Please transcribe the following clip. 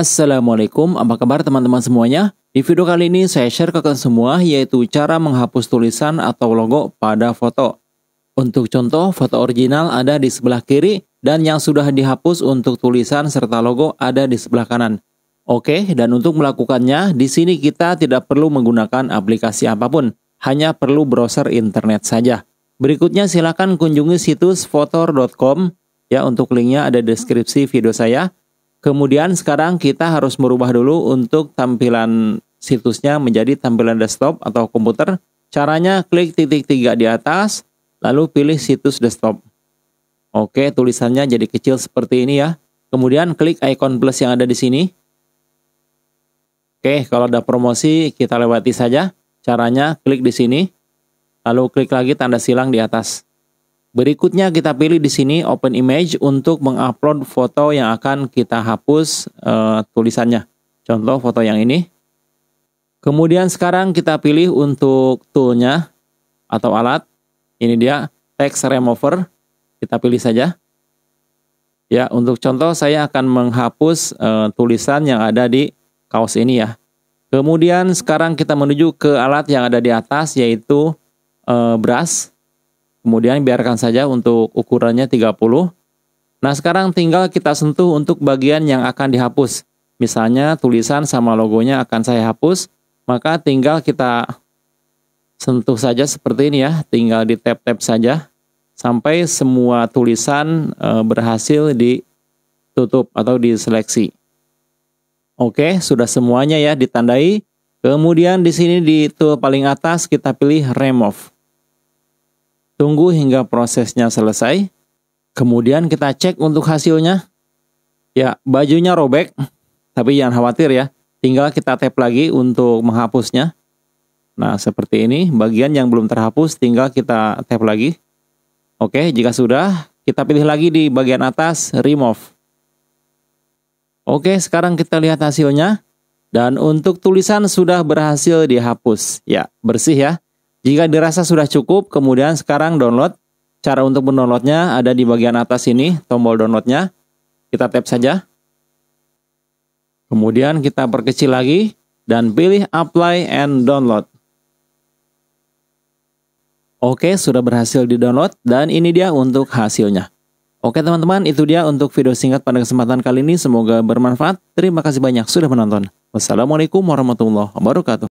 Assalamualaikum, apa kabar teman-teman semuanya? Di video kali ini saya share ke kalian semua yaitu cara menghapus tulisan atau logo pada foto. Untuk contoh, foto original ada di sebelah kiri dan yang sudah dihapus untuk tulisan serta logo ada di sebelah kanan. Oke, dan untuk melakukannya, di sini kita tidak perlu menggunakan aplikasi apapun, hanya perlu browser internet saja. Berikutnya silakan kunjungi situs fotor.com ya untuk linknya ada deskripsi video saya Kemudian sekarang kita harus merubah dulu untuk tampilan situsnya menjadi tampilan desktop atau komputer. Caranya klik titik tiga di atas, lalu pilih situs desktop. Oke, tulisannya jadi kecil seperti ini ya. Kemudian klik icon plus yang ada di sini. Oke, kalau ada promosi kita lewati saja. Caranya klik di sini, lalu klik lagi tanda silang di atas. Berikutnya kita pilih di sini open image untuk mengupload foto yang akan kita hapus e, tulisannya. Contoh foto yang ini. Kemudian sekarang kita pilih untuk toolnya atau alat. Ini dia text remover. Kita pilih saja. Ya, untuk contoh saya akan menghapus e, tulisan yang ada di kaos ini ya. Kemudian sekarang kita menuju ke alat yang ada di atas yaitu e, brush Kemudian biarkan saja untuk ukurannya 30. Nah, sekarang tinggal kita sentuh untuk bagian yang akan dihapus. Misalnya tulisan sama logonya akan saya hapus, maka tinggal kita sentuh saja seperti ini ya, tinggal di tap-tap saja sampai semua tulisan e, berhasil ditutup atau diseleksi. Oke, sudah semuanya ya ditandai. Kemudian di sini di tool paling atas kita pilih remove. Tunggu hingga prosesnya selesai. Kemudian kita cek untuk hasilnya. Ya, bajunya robek, tapi jangan khawatir ya. Tinggal kita tap lagi untuk menghapusnya. Nah, seperti ini. Bagian yang belum terhapus tinggal kita tap lagi. Oke, jika sudah, kita pilih lagi di bagian atas remove. Oke, sekarang kita lihat hasilnya. Dan untuk tulisan sudah berhasil dihapus. Ya, bersih ya. Jika dirasa sudah cukup, kemudian sekarang download. Cara untuk mendownloadnya ada di bagian atas ini, tombol downloadnya. Kita tap saja. Kemudian kita perkecil lagi dan pilih apply and download. Oke, sudah berhasil di-download dan ini dia untuk hasilnya. Oke teman-teman, itu dia untuk video singkat pada kesempatan kali ini. Semoga bermanfaat. Terima kasih banyak sudah menonton. Wassalamualaikum warahmatullahi wabarakatuh.